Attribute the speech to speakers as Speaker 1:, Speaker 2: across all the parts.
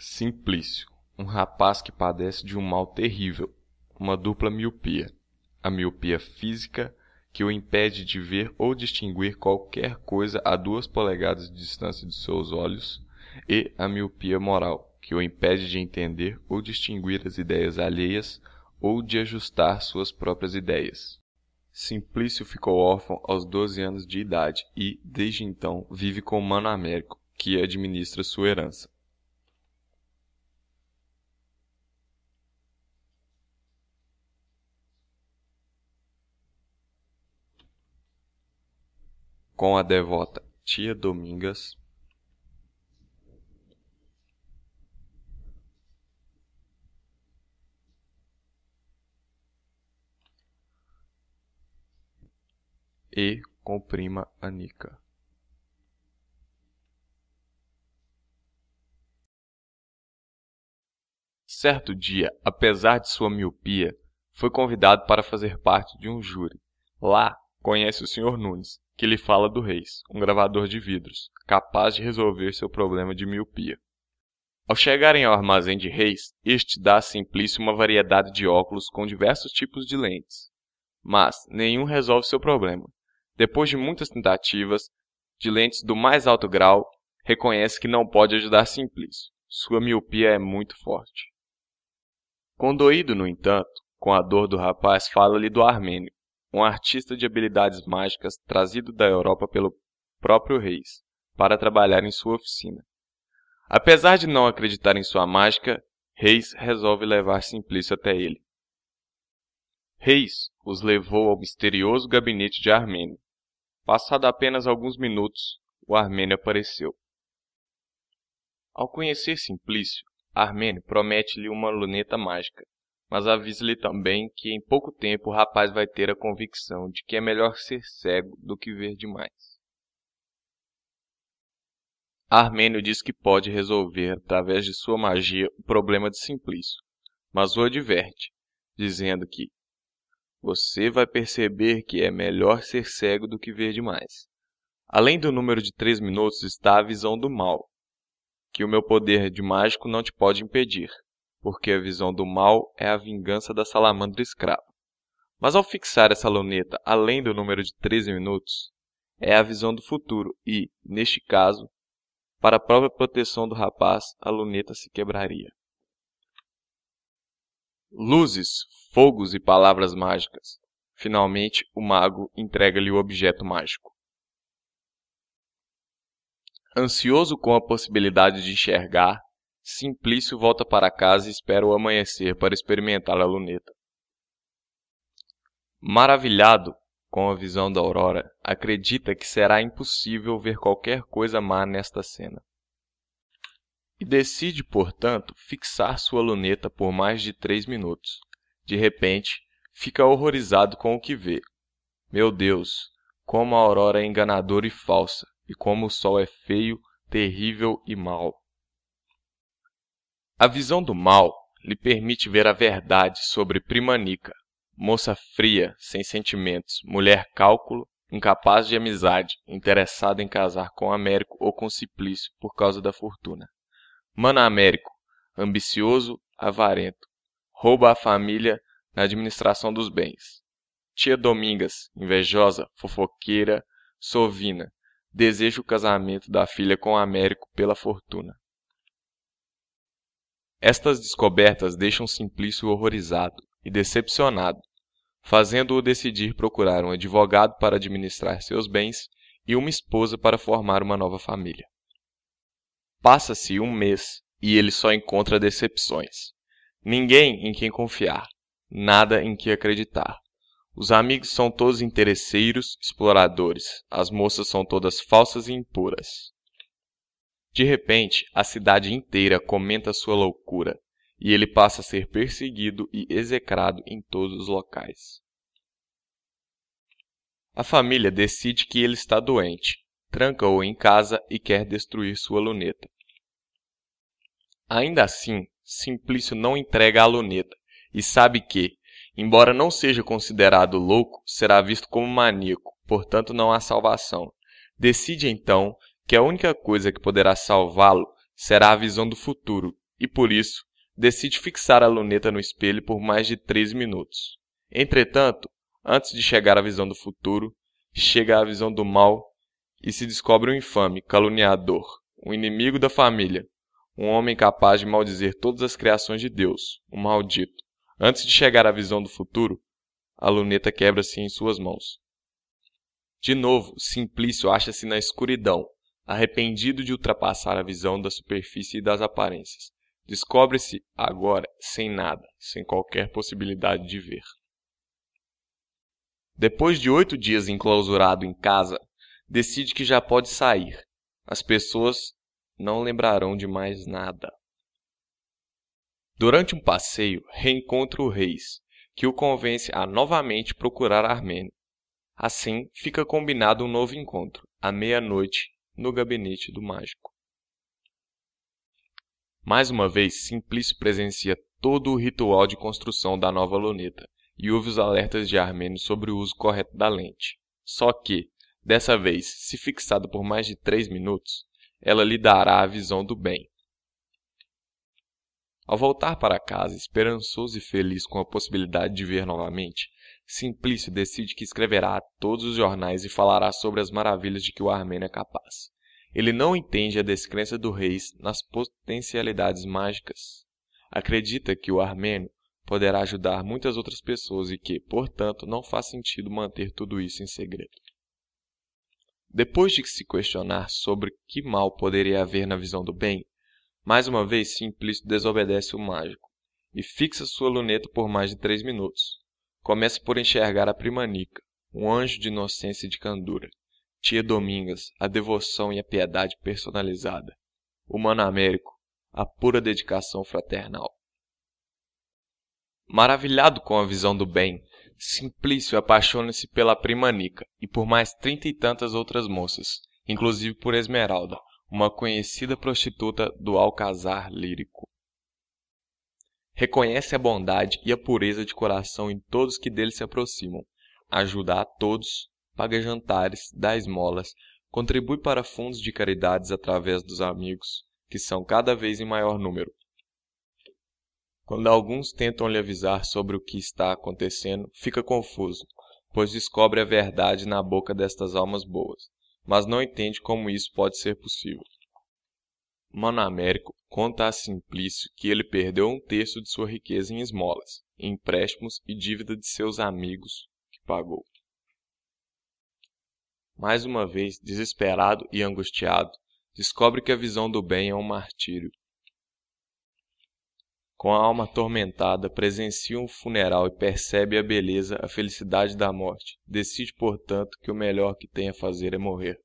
Speaker 1: simplício um rapaz que padece de um mal terrível uma dupla miopia a miopia física que o impede de ver ou distinguir qualquer coisa a duas polegadas de distância de seus olhos e a miopia moral que o impede de entender ou distinguir as ideias alheias ou de ajustar suas próprias ideias Simplício ficou órfão aos doze anos de idade e, desde então, vive com Mano Américo, que administra sua herança. com a devota tia Domingas e com prima Anica. Certo dia, apesar de sua miopia, foi convidado para fazer parte de um júri. Lá, conhece o Sr. Nunes, que lhe fala do Reis, um gravador de vidros, capaz de resolver seu problema de miopia. Ao chegarem ao armazém de Reis, este dá a Simplício uma variedade de óculos com diversos tipos de lentes. Mas nenhum resolve seu problema. Depois de muitas tentativas, de lentes do mais alto grau, reconhece que não pode ajudar Simplício. Sua miopia é muito forte. Condoído, no entanto, com a dor do rapaz, fala-lhe do Armênio, um artista de habilidades mágicas trazido da Europa pelo próprio Reis, para trabalhar em sua oficina. Apesar de não acreditar em sua mágica, Reis resolve levar Simplício até ele. Reis os levou ao misterioso gabinete de Armênio. Passado apenas alguns minutos, o Armênio apareceu. Ao conhecer Simplício, Armênio promete-lhe uma luneta mágica, mas avise-lhe também que em pouco tempo o rapaz vai ter a convicção de que é melhor ser cego do que ver demais. Armênio diz que pode resolver, através de sua magia, o problema de Simplício, mas o adverte, dizendo que você vai perceber que é melhor ser cego do que ver demais. Além do número de três minutos está a visão do mal, que o meu poder de mágico não te pode impedir porque a visão do mal é a vingança da salamandra escrava. Mas ao fixar essa luneta além do número de 13 minutos, é a visão do futuro e, neste caso, para a própria proteção do rapaz, a luneta se quebraria. Luzes, fogos e palavras mágicas. Finalmente, o mago entrega-lhe o objeto mágico. Ansioso com a possibilidade de enxergar, Simplício volta para casa e espera o amanhecer para experimentar a luneta. Maravilhado com a visão da aurora, acredita que será impossível ver qualquer coisa má nesta cena. E decide, portanto, fixar sua luneta por mais de três minutos. De repente, fica horrorizado com o que vê. Meu Deus, como a aurora é enganadora e falsa, e como o sol é feio, terrível e mau. A visão do mal lhe permite ver a verdade sobre Primanica, moça fria, sem sentimentos, mulher cálculo, incapaz de amizade, interessada em casar com Américo ou com Simplício por causa da fortuna. Mana Américo, ambicioso, avarento, rouba a família na administração dos bens. Tia Domingas, invejosa, fofoqueira, sovina, deseja o casamento da filha com Américo pela fortuna. Estas descobertas deixam Simplício horrorizado e decepcionado, fazendo-o decidir procurar um advogado para administrar seus bens e uma esposa para formar uma nova família. Passa-se um mês e ele só encontra decepções. Ninguém em quem confiar, nada em que acreditar. Os amigos são todos interesseiros, exploradores. As moças são todas falsas e impuras. De repente, a cidade inteira comenta sua loucura, e ele passa a ser perseguido e execrado em todos os locais. A família decide que ele está doente, tranca-o em casa e quer destruir sua luneta. Ainda assim, Simplício não entrega a luneta e sabe que, embora não seja considerado louco, será visto como maníaco, portanto não há salvação. Decide então que a única coisa que poderá salvá-lo será a visão do futuro e, por isso, decide fixar a luneta no espelho por mais de três minutos. Entretanto, antes de chegar à visão do futuro, chega à visão do mal e se descobre um infame, caluniador, um inimigo da família, um homem capaz de maldizer todas as criações de Deus, um maldito. Antes de chegar à visão do futuro, a luneta quebra-se em suas mãos. De novo, Simplício acha-se na escuridão, arrependido de ultrapassar a visão da superfície e das aparências. Descobre-se agora sem nada, sem qualquer possibilidade de ver. Depois de oito dias enclausurado em casa, decide que já pode sair. As pessoas não lembrarão de mais nada. Durante um passeio, reencontra o Reis, que o convence a novamente procurar Armênio. Assim, fica combinado um novo encontro, à meia-noite, no gabinete do mágico. Mais uma vez, Simplício presencia todo o ritual de construção da nova luneta e ouve os alertas de Armênio sobre o uso correto da lente. Só que, dessa vez, se fixada por mais de três minutos, ela lhe dará a visão do bem. Ao voltar para casa, esperançoso e feliz com a possibilidade de ver novamente, Simplício decide que escreverá a todos os jornais e falará sobre as maravilhas de que o armênio é capaz. Ele não entende a descrença do rei nas potencialidades mágicas. Acredita que o armênio poderá ajudar muitas outras pessoas e que, portanto, não faz sentido manter tudo isso em segredo. Depois de se questionar sobre que mal poderia haver na visão do bem, mais uma vez Simplício desobedece o mágico e fixa sua luneta por mais de três minutos, Comece por enxergar a prima Nica, um anjo de inocência e de candura. Tia Domingas, a devoção e a piedade personalizada. O Mano Américo, a pura dedicação fraternal. Maravilhado com a visão do bem, Simplício apaixona-se pela prima Nica e por mais trinta e tantas outras moças, inclusive por Esmeralda, uma conhecida prostituta do Alcazar lírico reconhece a bondade e a pureza de coração em todos que dele se aproximam, ajuda a todos, paga jantares, dá esmolas, contribui para fundos de caridades através dos amigos, que são cada vez em maior número. Quando alguns tentam lhe avisar sobre o que está acontecendo, fica confuso, pois descobre a verdade na boca destas almas boas, mas não entende como isso pode ser possível. Manamérico conta a Simplício que ele perdeu um terço de sua riqueza em esmolas, empréstimos e dívida de seus amigos, que pagou. Mais uma vez, desesperado e angustiado, descobre que a visão do bem é um martírio. Com a alma atormentada, presencia um funeral e percebe a beleza, a felicidade da morte. Decide, portanto, que o melhor que tem a fazer é morrer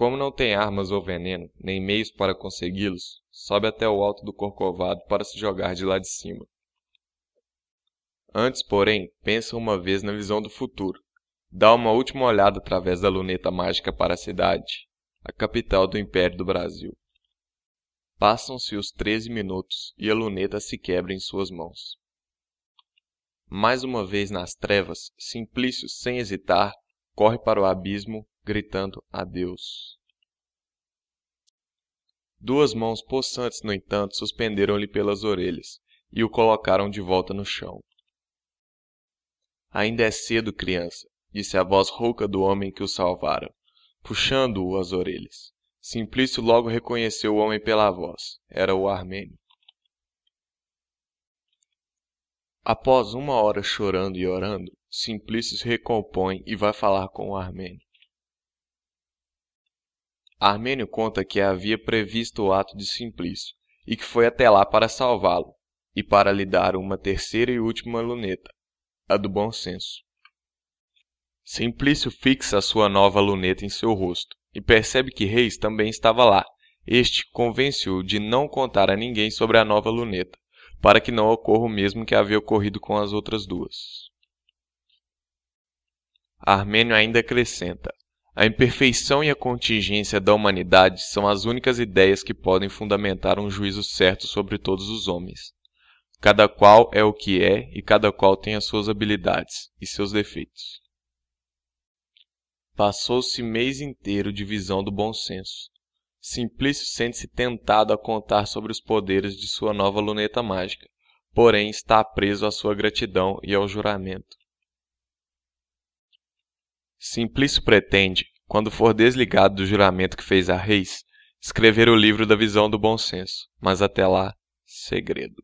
Speaker 1: como não tem armas ou veneno nem meios para consegui-los sobe até o alto do corcovado para se jogar de lá de cima antes porém pensa uma vez na visão do futuro dá uma última olhada através da luneta mágica para a cidade a capital do império do brasil Passam-se os treze minutos e a luneta se quebra em suas mãos. Mais uma vez nas trevas, Simplício, sem hesitar, corre para o abismo gritando adeus. Duas mãos possantes, no entanto, suspenderam-lhe pelas orelhas e o colocaram de volta no chão. Ainda é cedo, criança, disse a voz rouca do homem que o salvara, puxando-o as orelhas. Simplício logo reconheceu o homem pela voz. Era o armênio. Após uma hora chorando e orando, Simplício se recompõe e vai falar com o armênio. Armênio conta que havia previsto o ato de Simplício e que foi até lá para salvá-lo e para lhe dar uma terceira e última luneta, a do bom senso. Simplício fixa a sua nova luneta em seu rosto e percebe que Reis também estava lá. Este convence-o de não contar a ninguém sobre a nova luneta, para que não ocorra o mesmo que havia ocorrido com as outras duas. Armênio ainda acrescenta: a imperfeição e a contingência da humanidade são as únicas ideias que podem fundamentar um juízo certo sobre todos os homens. Cada qual é o que é e cada qual tem as suas habilidades e seus defeitos. Passou-se mês inteiro de visão do bom senso. Simplício sente-se tentado a contar sobre os poderes de sua nova luneta mágica, porém está preso à sua gratidão e ao juramento. Simplício pretende, quando for desligado do juramento que fez a reis, escrever o livro da visão do bom senso, mas até lá, segredo.